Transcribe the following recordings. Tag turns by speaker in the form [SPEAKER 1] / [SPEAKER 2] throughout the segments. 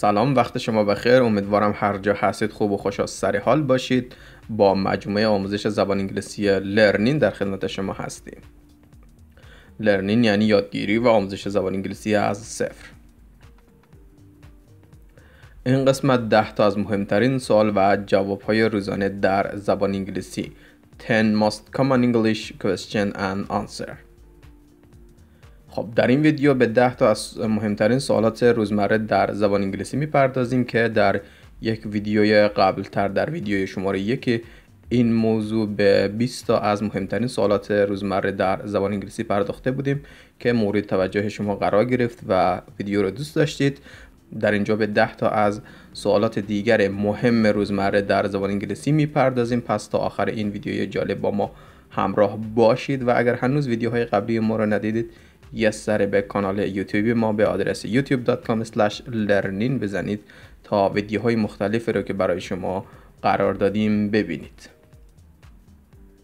[SPEAKER 1] سلام وقت شما بخیر امیدوارم هر جا هستید خوب و خوش از سر حال باشید با مجموعه آموزش زبان انگلیسی لرنین در خدمت شما هستیم لرنین یعنی یادگیری و آموزش زبان انگلیسی از صفر این قسمت ده تا از مهمترین سوال و جواب های روزانه در زبان انگلیسی 10 most common English question and answer خب در این ویدیو به 10 تا از مهمترین سوالات روزمره در زبان انگلیسی میپردازیم که در یک ویدیوی قبلتر در ویدیوی شماره یک این موضوع به 20 تا از مهمترین سوالات روزمره در زبان انگلیسی پرداخته بودیم که مورد توجه شما قرار گرفت و ویدیو رو دوست داشتید در اینجا به 10 تا از سوالات دیگر مهم روزمره در زبان انگلیسی میپردازیم پس تا آخر این ویدیوی جالب با ما همراه باشید و اگر هنوز ویدیوهای قبلی ما رو ندیدید یه سر به کانال یوتیوب ما به آدرس youtube.com learning بزنید تا ویدیوهای مختلفی رو که برای شما قرار دادیم ببینید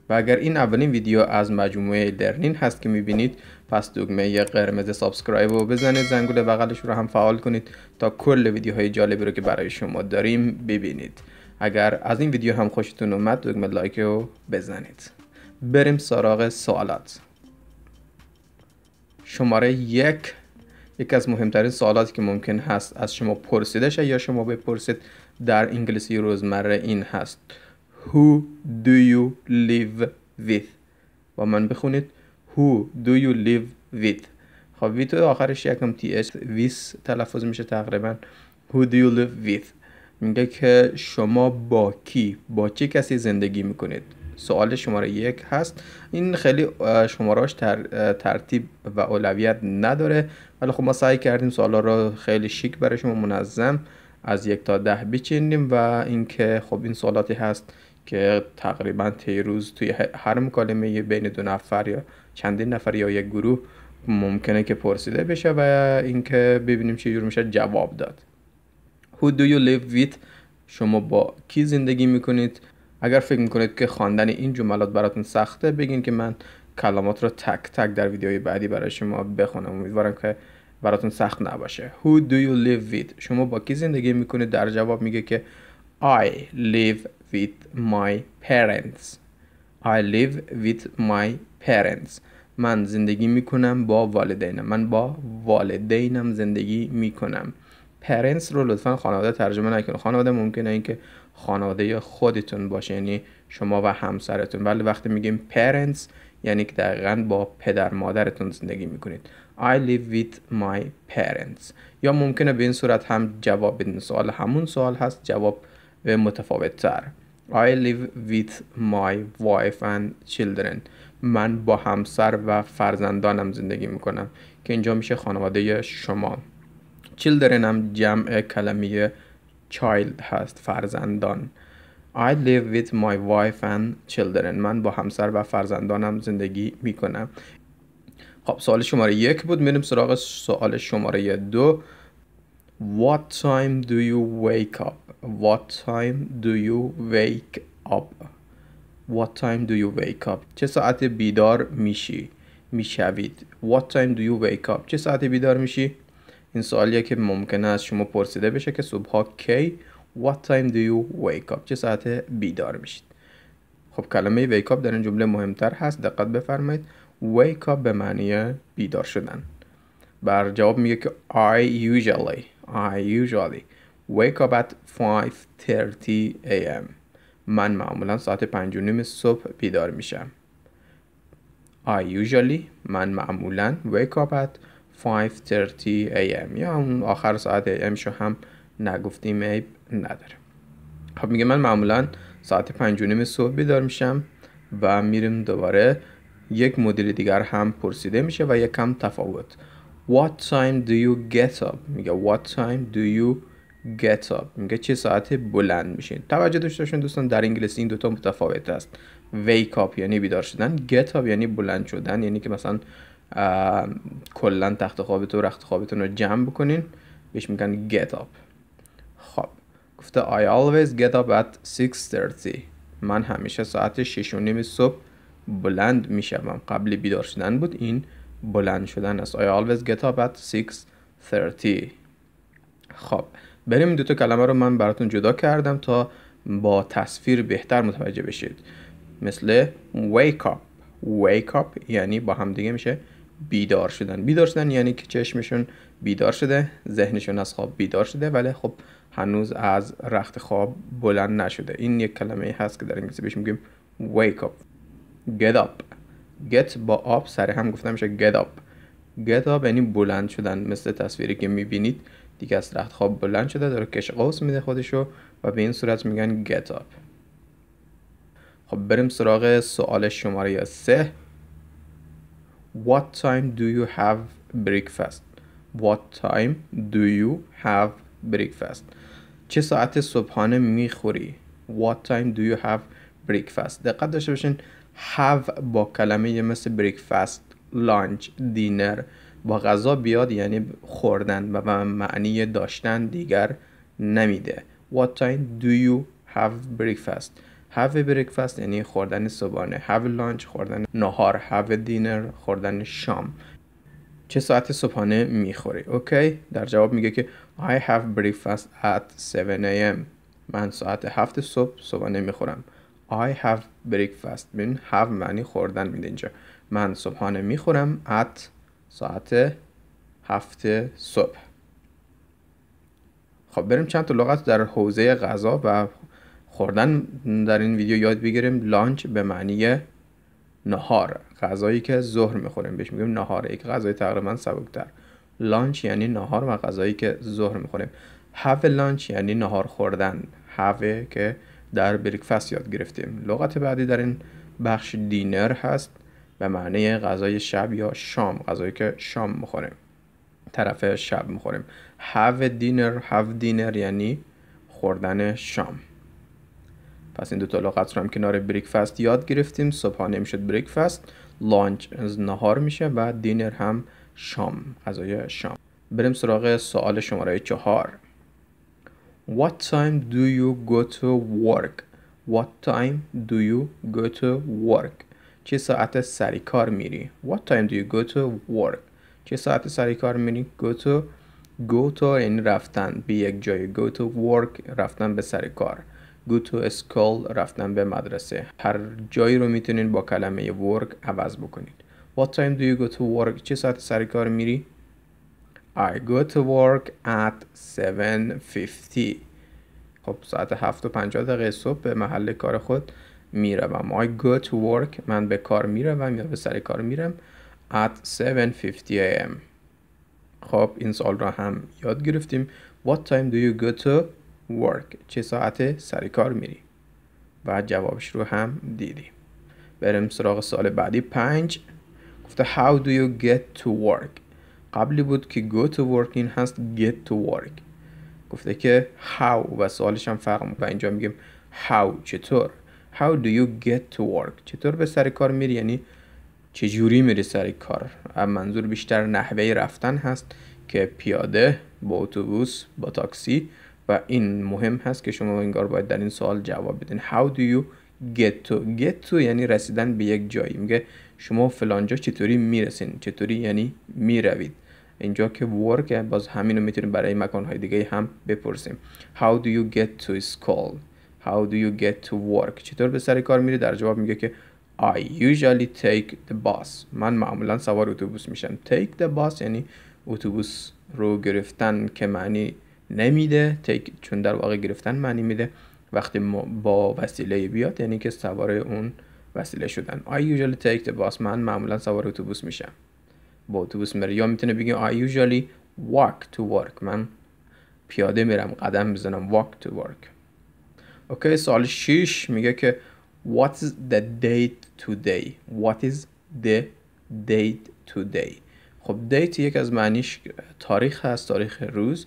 [SPEAKER 1] و اگر این اولین ویدیو از مجموعه لرنین هست که میبینید پس دکمه قرمز سابسکرایب رو بزنید زنگوله بغلش رو هم فعال کنید تا کل ویدیوهای جالبی رو که برای شما داریم ببینید اگر از این ویدیو هم خوشتون اومد دکمه لایک رو بزنید بریم سراغ سوالات شماره یک یکی از مهمترین سوالاتی که ممکن هست از شما پرسیده شه یا شما بپرسید در انگلیسی روزمره این هست Who do you live with؟ با من بخونید Who do you live with؟ خب ویتو آخرش یکم تی ایس ویس تلفظ میشه تقریبا Who do you live with؟ میگه که شما با کی با چه کسی زندگی میکنید سوال شماره یک هست این خیلی شماراش تر، ترتیب و اولویت نداره ولی خب ما سعی کردیم سوالا رو خیلی شیک برای شما منظم از یک تا ده بچینیم و اینکه خب این سوالاتی هست که تقریبا تیروز روز توی هر مکالمه بین دو نفر یا چندین نفر یا یک گروه ممکنه که پرسیده بشه و اینکه ببینیم چه جور میشه جواب داد Who do you live with؟ شما با کی زندگی میکنید؟ اگر فکر میکنید که خواندن این جملات براتون سخته بگین که من کلمات رو تک تک در ویدیوی بعدی برای شما بخونم امیدوارم که براتون سخت نباشه Who do you live with? شما با کی زندگی میکنید در جواب میگه که I live with my parents I live with my parents من زندگی میکنم با والدینم من با والدینم زندگی میکنم parents رو لطفا خانواده ترجمه نکنید خانواده ممکنه اینکه خانواده خودتون باشه یعنی شما و همسرتون ولی وقتی میگیم parents یعنی که دقیقا با پدر مادرتون زندگی میکنید I live with my parents یا ممکنه به این صورت هم جواب بدین سوال همون سوال هست جواب متفاوت تر I live with my wife and children من با همسر و فرزندانم زندگی میکنم که اینجا میشه خانواده شما children هم جمع کلمیه child هست فرزندان I live with my wife and children من با همسر و فرزندانم زندگی می کنم خب سوال شماره یک بود میریم سراغ سوال شماره دو What time do you wake up? What time do you wake up? What time do you wake up? چه ساعت بیدار میشی؟ میشوید What time do you wake up? چه ساعت بیدار میشی؟ این سوالیه که ممکنه از شما پرسیده بشه که صبحها کی What time do you wake up چه ساعت بیدار میشید خب کلمه wake up در این جمله مهمتر هست دقت بفرمایید wake up به معنی بیدار شدن بر جواب میگه که I usually I usually wake up at 5.30 am من معمولا ساعت پنج و نیم صبح بیدار میشم I usually من معمولا wake up at 5.30 am یا همون آخر ساعت am شو هم نگفتیم عیب نداره خب میگه من معمولا ساعت پنج صبح بیدار میشم و میریم دوباره یک مدل دیگر هم پرسیده میشه و یک کم تفاوت What time do you get up? میگه What time do you get up? میگه چه ساعت بلند میشین توجه داشته باشین دوستان در انگلیسی این دوتا متفاوت است Wake up یعنی بیدار شدن Get up یعنی بلند شدن یعنی که مثلا کلا تخت خوابت و رخت خوابتون رو جمع بکنین بهش میگن get up خب گفته I always get up at 6.30 من همیشه ساعت 6 و نیم صبح بلند میشم قبل بیدار شدن بود این بلند شدن است I always get up at 6.30 خب بریم دو دوتا کلمه رو من براتون جدا کردم تا با تصویر بهتر متوجه بشید مثل wake up wake up یعنی با هم دیگه میشه بیدار شدن بیدار شدن یعنی که چشمشون بیدار شده ذهنشون از خواب بیدار شده ولی خب هنوز از رخت خواب بلند نشده این یک کلمه هست که در انگلیسی بهش میگیم wake up get up get با آب سر هم گفتم میشه get up get up یعنی بلند شدن مثل تصویری که میبینید دیگه از رخت خواب بلند شده داره کش قوس میده خودشو و به این صورت میگن get up خب بریم سراغ سوال شماره سه what time do you have breakfast what time do you have breakfast چه ساعت صبحانه میخوری what time do you have breakfast دقت داشته باشین have با کلمه یه مثل breakfast lunch dinner با غذا بیاد یعنی خوردن و به معنی داشتن دیگر نمیده what time do you have breakfast have breakfast یعنی خوردن صبحانه have lunch خوردن نهار have dinner خوردن شام چه ساعت صبحانه میخوری اوکی در جواب میگه که I have breakfast at 7 am من ساعت هفت صبح صبحانه میخورم I have breakfast ببین have معنی خوردن میده اینجا من صبحانه میخورم at ساعت هفت صبح خب بریم چند تا لغت در حوزه غذا و خوردن در این ویدیو یاد بگیریم لانچ به معنی نهار غذایی که ظهر میخوریم بهش میگیم نهار یک غذای تقریبا سبکتر لانچ یعنی نهار و غذایی که ظهر میخوریم هف لانچ یعنی نهار خوردن هاف که در بریکفست یاد گرفتیم لغت بعدی در این بخش دینر هست به معنی غذای شب یا شام غذایی که شام میخوریم طرف شب میخوریم هف دینر هف دینر یعنی خوردن شام پس این دو تا لغت رو هم کنار بریکفست یاد گرفتیم صبحانه میشد بریکفست لانچ از نهار میشه و دینر هم شام غذای شام بریم سراغ سوال شماره چهار What time do you go to work? What time do you go to work? چه ساعت سری کار میری؟ What time do you go to work? چه ساعت سری کار میری؟ Go to go to یعنی رفتن به یک جای go to work رفتن به سر کار go to school رفتن به مدرسه هر جایی رو میتونین با کلمه work عوض بکنید what time do you go to work چه ساعت سر کار میری I go to work at 7:50 خب ساعت 7 و 50 دقیقه صبح به محل کار خود میروم I go to work من به کار میروم یا به سر کار میرم at 7:50 am خب این سال را هم یاد گرفتیم What time do you go to work چه ساعت سر کار میری و جوابش رو هم دیدیم بریم سراغ سال بعدی پنج گفته how do you get to work قبلی بود که go to work این هست get to work گفته که how و سوالش هم فرق و اینجا میگیم how چطور how do you get to work چطور به سر کار میری یعنی چجوری میری سر کار منظور بیشتر نحوه رفتن هست که پیاده با اتوبوس با تاکسی و این مهم هست که شما انگار باید در این سوال جواب بدین how do you get to get to یعنی رسیدن به یک جایی میگه شما فلانجا چطوری میرسین چطوری یعنی میروید اینجا که work باز همینو میتونیم برای مکانهای دیگه هم بپرسیم how do you get to school how do you get to work چطور به سر کار میری در جواب میگه که I usually take the bus من معمولا سوار اتوبوس میشم take the bus یعنی اتوبوس رو گرفتن که معنی نمیده تیک چون در واقع گرفتن معنی میده وقتی ما با وسیله بیاد یعنی که سوار اون وسیله شدن I usually take the bus من معمولا سوار اتوبوس میشم با اتوبوس میره یا میتونه بگیم I usually walk to work من پیاده میرم قدم میزنم walk to work اوکی سال 6 میگه که What is the date today What is the date today خب دیت یک از معنیش تاریخ هست تاریخ روز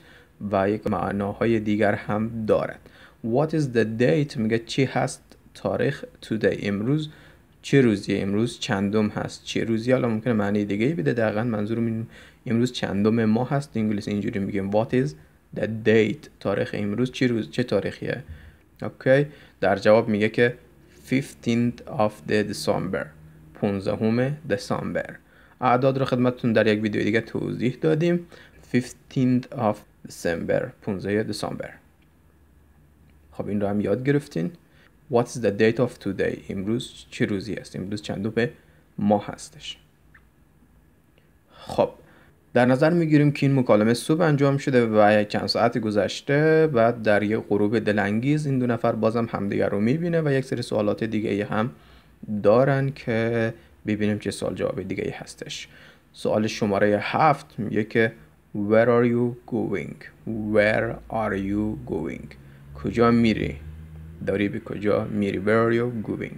[SPEAKER 1] و یک معناهای دیگر هم دارد What is the date میگه چی هست تاریخ today امروز چه روزی امروز چندم هست چه روزی حالا ممکنه معنی دیگه ای بده دقیقا منظورم این امروز چندم ما هست انگلیس اینجوری میگیم what is the date تاریخ امروز چه روز چه تاریخیه اوکی در جواب میگه که 15th of the December 15 دسامبر اعداد رو خدمتتون در یک ویدیو دیگه توضیح دادیم 15th of دسامبر 15 دسامبر خب این رو هم یاد گرفتین What's the date of today امروز چه روزی است امروز به ماه هستش خب در نظر میگیریم که این مکالمه صبح انجام شده و چند ساعت گذشته و در یک غروب دلانگیز این دو نفر بازم همدیگر رو میبینه و یک سری سوالات دیگه هم دارن که ببینیم چه سوال جواب دیگه ای هستش سوال شماره هفت میگه که Where are you going? Where are you going? کجا میری؟ داری به کجا میری؟ Where are you going?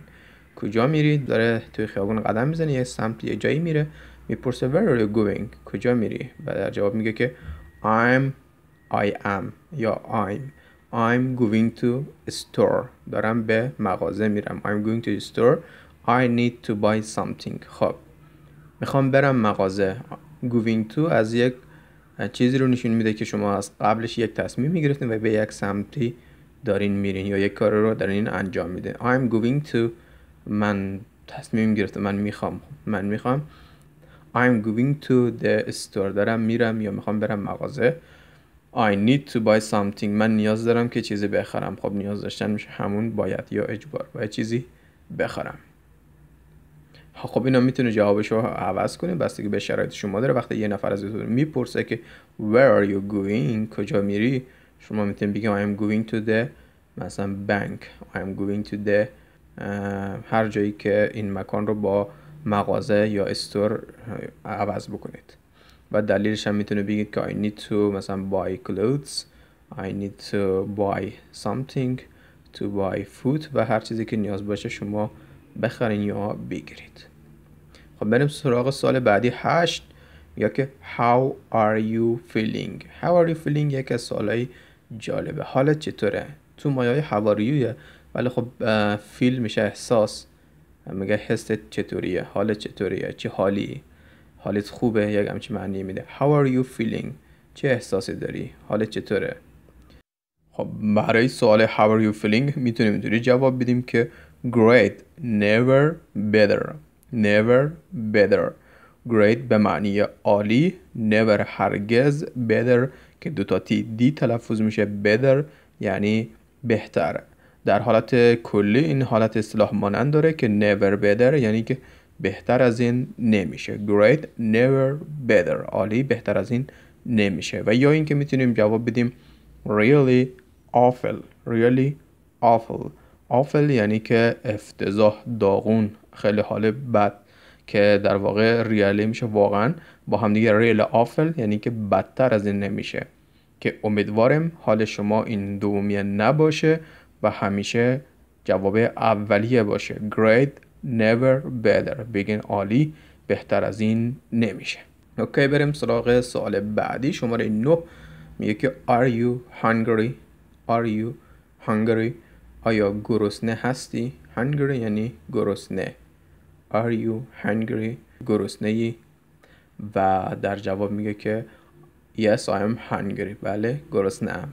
[SPEAKER 1] کجا میری؟ داره توی خیابون قدم میزنه یه سمت یه جایی میره میپرسه Where are you going? کجا میری؟ و در جواب میگه که I'm I am یا I'm I'm going to store دارم به مغازه میرم I'm going to store I need to buy something خب میخوام برم مغازه going to از یک چیزی رو نشون میده که شما از قبلش یک تصمیم میگرفتین و به یک سمتی دارین میرین یا یک کار رو دارین انجام میده I'm going to من تصمیم گرفته من میخوام من میخوام I'm going to the store دارم میرم یا میخوام برم مغازه I need to buy something من نیاز دارم که چیزی بخرم خب نیاز داشتن میشه همون باید یا اجبار باید چیزی بخرم خب،, خب اینا میتونه جوابشو عوض کنه که به شرایط شما داره وقتی یه نفر از میپرسه که where are you going کجا میری شما میتونید بگیم I am going to the مثلا bank I am going to the هر جایی که این مکان رو با مغازه یا استور عوض بکنید و دلیلش هم میتونه بگید که I need to مثلا buy clothes I need to buy something to buy food و هر چیزی که نیاز باشه شما بخرین یا بگیرید خب بریم سراغ سال بعدی هشت یا که How are you feeling How are you feeling یک از سالهای جالبه حالت چطوره تو مایه های ولی خب فیل میشه احساس میگه حست چطوریه حالت چطوریه چه حالی حالت خوبه یک همچی معنی میده How are you feeling چه احساسی داری حالت چطوره خب برای سوال How are you feeling میتونیم اینطوری جواب بدیم که great never better never better great به معنی عالی never هرگز better که دو تا تی دی تلفظ میشه better یعنی بهتر در حالت کلی این حالت اصلاح مانند داره که never better یعنی که بهتر از این نمیشه great never better عالی بهتر از این نمیشه و یا اینکه میتونیم جواب بدیم really awful really awful آفل یعنی که افتضاح داغون خیلی حال بد که در واقع ریالی میشه واقعا با همدیگه ریل آفل یعنی که بدتر از این نمیشه که امیدوارم حال شما این دومیه نباشه و همیشه جواب اولیه باشه great never better بگین عالی بهتر از این نمیشه اوکی بریم سراغ سوال بعدی شماره 9 میگه که are you hungry are you hungry آیا گرسنه هستی؟ هنگری یعنی گرسنه Are you hungry? گرسنه ای؟ و در جواب میگه که Yes, I am hungry. بله گرسنه ام.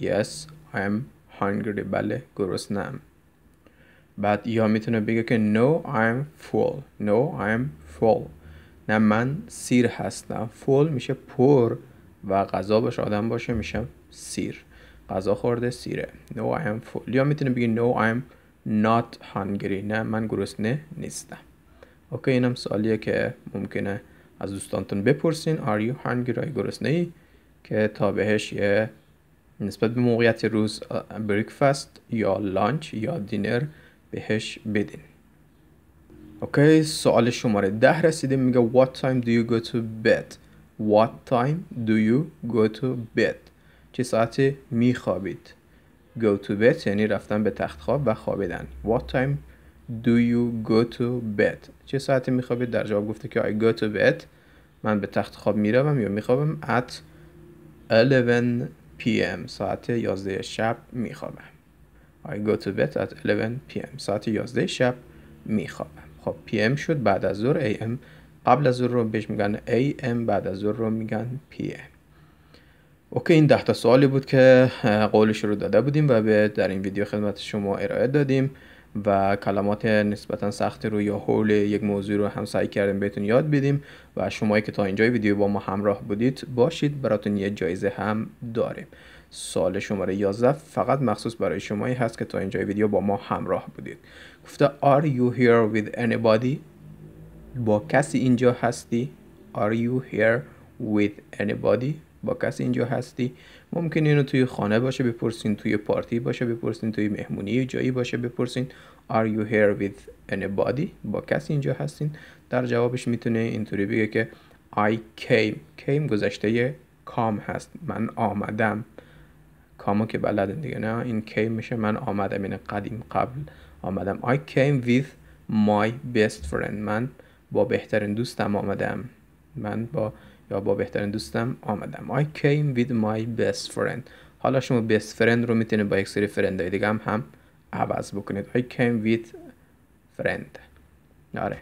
[SPEAKER 1] Yes, I am hungry. بله گرسنه ام. بعد یا میتونه بگه که No, I am full. No, I am full. نه من سیر هستم. فول میشه پر و غذا بش آدم باشه میشه سیر. غذا خورده سیره no I am full یا میتونه بگی no I am not hungry نه من گرسنه نیستم اوکی اینم سوالیه که ممکنه از دوستانتون بپرسین are you hungry آی گرسنه ای که تا بهش یه نسبت به موقعیت روز بریکفست یا لانچ یا دینر بهش بدین اوکی سوال شماره ده رسیدیم میگه what time do you go to bed what time do you go to bed چه ساعتی میخوابید go to bed یعنی رفتن به تخت خواب و خوابیدن what time do you go to bed چه ساعتی میخوابید در جواب گفته که I go to bed من به تخت خواب میروم یا میخوابم at 11 pm ساعت 11 شب میخوابم I go to bed at 11 pm ساعت 11 شب میخوابم خب pm شد بعد از ظهر am قبل از ظهر رو بهش میگن am بعد از ظهر رو میگن pm اوکی این ده تا سوالی بود که قولش رو داده بودیم و به در این ویدیو خدمت شما ارائه دادیم و کلمات نسبتا سختی رو یا حول یک موضوع رو هم سعی کردیم بهتون یاد بدیم و شمایی که تا اینجای ویدیو با ما همراه بودید باشید براتون یه جایزه هم داریم سال شماره 11 فقط مخصوص برای شمایی هست که تا اینجای ویدیو با ما همراه بودید گفته Are you here with anybody؟ با کسی اینجا هستی؟ Are you here with anybody؟ با کسی اینجا هستی ممکن اینو توی خانه باشه بپرسین توی پارتی باشه بپرسین توی مهمونی جایی باشه بپرسین are you here with anybody با کسی اینجا هستین در جوابش میتونه اینطوری بگه که I came came گذشته کام هست من آمدم کامو که بلدن دیگه نه این came میشه من آمدم این یعنی قدیم قبل آمدم I came with my best friend من با بهترین دوستم آمدم من با یا با بهترین دوستم آمدم I came with my best friend حالا شما best friend رو میتونید با یک سری فرند های دیگه هم هم عوض بکنید I came with friend آره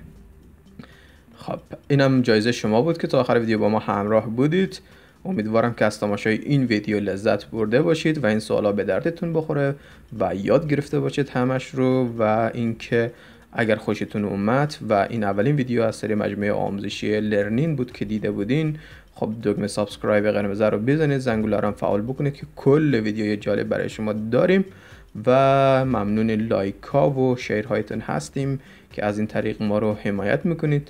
[SPEAKER 1] خب اینم جایزه شما بود که تا آخر ویدیو با ما همراه بودید امیدوارم که از تماشای این ویدیو لذت برده باشید و این سوالا به دردتون بخوره و یاد گرفته باشید همش رو و اینکه اگر خوشتون اومد و این اولین ویدیو از سری مجموعه آموزشی لرنین بود که دیده بودین خب دکمه سابسکرایب قرمز رو بزنید زنگوله رو فعال بکنید که کل ویدیوی جالب برای شما داریم و ممنون لایک ها و شیرهایتون هستیم که از این طریق ما رو حمایت میکنید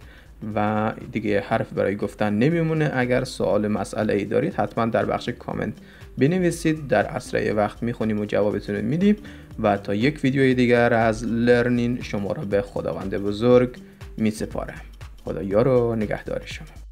[SPEAKER 1] و دیگه حرف برای گفتن نمیمونه اگر سوال مسئله ای دارید حتما در بخش کامنت بنویسید در اسرع وقت میخونیم و جوابتون میدیم و تا یک ویدیو دیگر از لرنین شما را به خداوند بزرگ میسپارم خدا یار و نگهدار شما